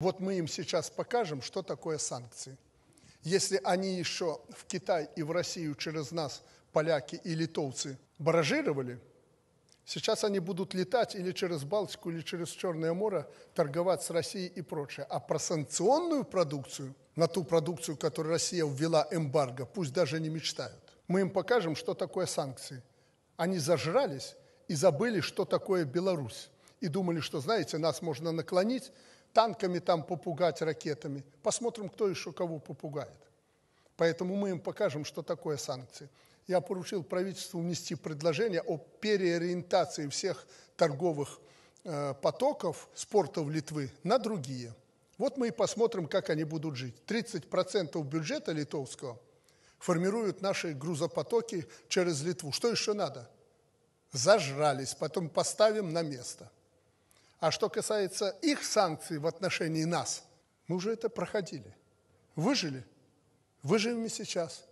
Вот мы им сейчас покажем, что такое санкции. Если они еще в Китай и в Россию через нас, поляки и литовцы, баражировали, сейчас они будут летать или через Балтику, или через Черное море, торговать с Россией и прочее. А про санкционную продукцию, на ту продукцию, которую Россия ввела эмбарго, пусть даже не мечтают. Мы им покажем, что такое санкции. Они зажрались и забыли, что такое Беларусь. И думали, что, знаете, нас можно наклонить, танками там попугать, ракетами. Посмотрим, кто еще кого попугает. Поэтому мы им покажем, что такое санкции. Я поручил правительству внести предложение о переориентации всех торговых э, потоков спортов Литвы на другие. Вот мы и посмотрим, как они будут жить. 30% бюджета литовского формируют наши грузопотоки через Литву. Что еще надо? Зажрались, потом поставим на место – а что касается их санкций в отношении нас, мы уже это проходили. Выжили. Выживем и сейчас.